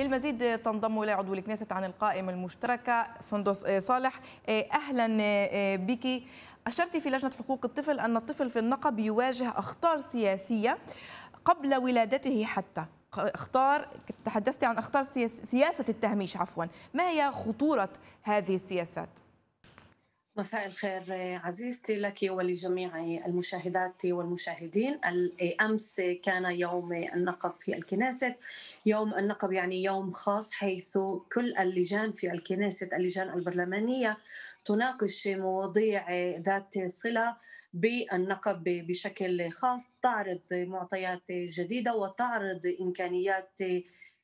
للمزيد تنضم إلى عضو الكنيسة عن القائمة المشتركة سندس آه، صالح آه، أهلا آه، بك أشرت في لجنة حقوق الطفل أن الطفل في النقب يواجه أخطار سياسية قبل ولادته حتى اختار تحدثت عن اخطار سياسة التهميش عفوا ما هي خطورة هذه السياسات؟ مساء الخير عزيزتي لك ولجميع المشاهدات والمشاهدين امس كان يوم النقب في الكنيسة يوم النقب يعني يوم خاص حيث كل اللجان في الكنيسة اللجان البرلمانيه تناقش مواضيع ذات صله بالنقب بشكل خاص تعرض معطيات جديده وتعرض امكانيات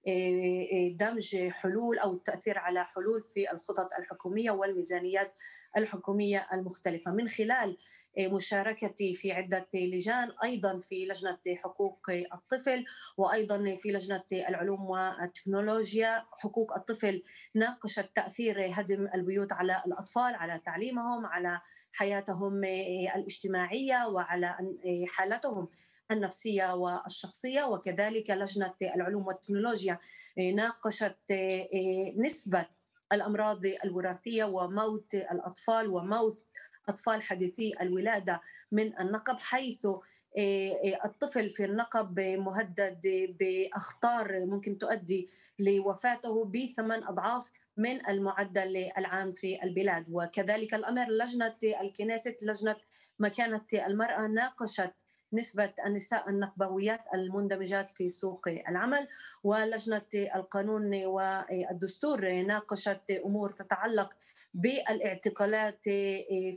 آه، آه، دمج حلول او التاثير على حلول في الخطط الحكوميه والميزانيات الحكوميه المختلفه من خلال آه، مشاركتي في عدة لجان أيضا في لجنة حقوق الطفل وأيضا في لجنة العلوم والتكنولوجيا حقوق الطفل ناقشت تأثير هدم البيوت على الأطفال على تعليمهم على حياتهم الاجتماعية وعلى حالتهم النفسية والشخصية وكذلك لجنة العلوم والتكنولوجيا آه، ناقشت آه، آه، نسبة الأمراض الوراثية وموت الأطفال وموت أطفال حديثي الولادة من النقب حيث الطفل في النقب مهدد باخطار ممكن تؤدي لوفاته بثمان اضعاف من المعدل العام في البلاد وكذلك الامر لجنه الكنيسة لجنه مكانه المراه ناقشت نسبة النساء النقبويات المندمجات في سوق العمل ولجنة القانون والدستور ناقشت أمور تتعلق بالاعتقالات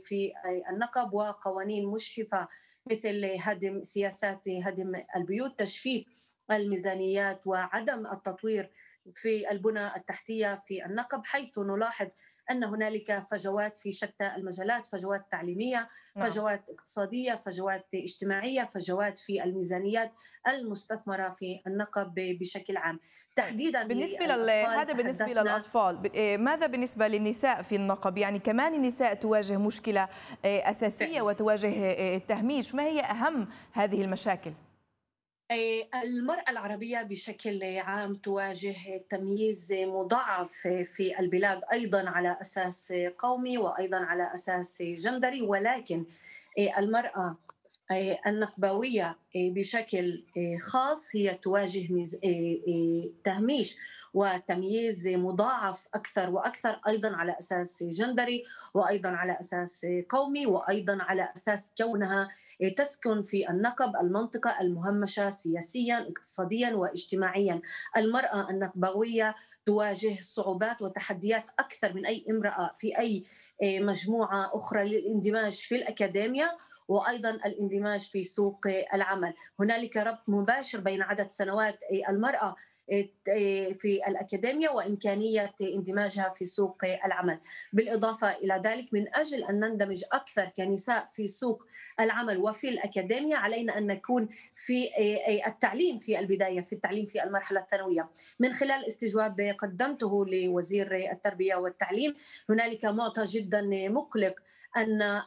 في النقب وقوانين مشحفة مثل هدم سياسات هدم البيوت تجفيف الميزانيات وعدم التطوير في البنى التحتيه في النقب حيث نلاحظ ان هنالك فجوات في شتى المجالات فجوات تعليميه نعم. فجوات اقتصاديه فجوات اجتماعيه فجوات في الميزانيات المستثمره في النقب بشكل عام تحديدا بالنسبه لل... هذا بالنسبه للاطفال إيه، ماذا بالنسبه للنساء في النقب يعني كمان النساء تواجه مشكله إيه، اساسيه وتواجه إيه، التهميش ما هي اهم هذه المشاكل آه، المرأة العربية بشكل عام تواجه تمييز مضاعف في البلاد أيضا على أساس قومي وأيضا على أساس جندري ولكن آه، المرأة آه، النقبوية إيه، بشكل إيه، خاص هي تواجه إيه، تهميش وتمييز مضاعف اكثر واكثر ايضا على اساس جندري وايضا على اساس قومي وايضا على اساس كونها تسكن في النقب المنطقه المهمشه سياسيا اقتصاديا واجتماعيا. المراه النقبويه تواجه صعوبات وتحديات اكثر من اي امراه في اي مجموعه اخرى للاندماج في الاكاديميه وايضا الاندماج في سوق العمل. العمل هنالك ربط مباشر بين عدد سنوات إيه، المرأة إيه، إيه، في الأكاديمية وإمكانية اندماجها في سوق العمل بالإضافة إلى ذلك من أجل أن نندمج أكثر كنساء في سوق العمل وفي الأكاديمية علينا أن نكون في التعليم في البداية في التعليم في المرحلة الثانوية من خلال استجواب قدمته لوزير التربية والتعليم هنالك معطى جدا مقلق أن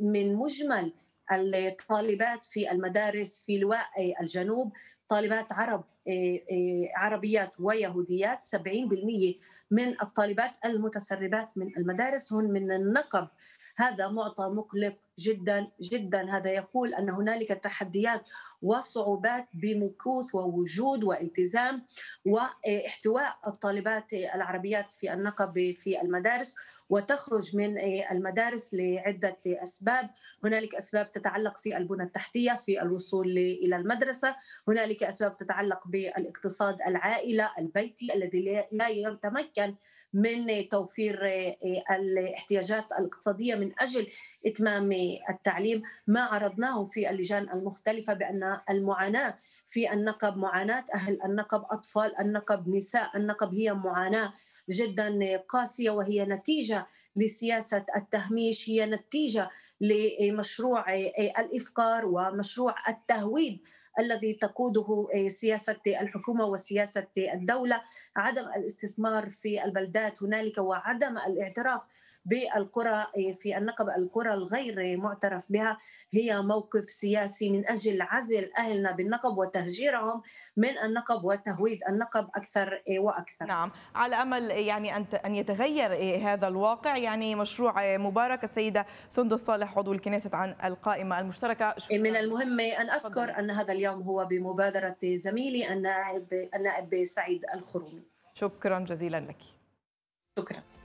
من مجمل الطالبات في المدارس في لواء الجنوب طالبات عرب آه، آه، عربيات ويهوديات 70% من الطالبات المتسربات من المدارس هن من النقب هذا معطى مقلق جدا جدا هذا يقول ان هنالك تحديات وصعوبات بمكوث ووجود والتزام واحتواء الطالبات العربيات في النقب في المدارس وتخرج من المدارس لعده اسباب هنالك اسباب تتعلق في البنى التحتيه في الوصول الى المدرسه هنالك هنالك اسباب تتعلق بالاقتصاد العائله البيتي الذي لا يتمكن من توفير آه، الاحتياجات الاقتصاديه من اجل اتمام التعليم ما عرضناه في اللجان المختلفه بان المعاناه في النقب معاناه اهل النقب اطفال النقب نساء النقب هي معاناه جدا قاسيه وهي نتيجه لسياسة التهميش هي نتيجة لمشروع آه، آه، الإفكار ومشروع التهويد الذي تقوده آه، سياسة الحكومة وسياسة الدولة عدم الاستثمار في البلدات هنالك وعدم الاعتراف بالقرى آه، في النقب القرى الغير معترف بها هي موقف سياسي من أجل عزل أهلنا بالنقب وتهجيرهم من النقب وتهويد النقب أكثر آه، وأكثر نعم على أمل يعني أن يتغير هذا الواقع يعني مشروع مبارك السيدة سندس صالح عضو الكنيسة عن القائمة المشتركة من المهم أن أذكر أن هذا اليوم هو بمبادرة زميلي النائب النائب سعيد الخرومي شكرا جزيلا لك شكرا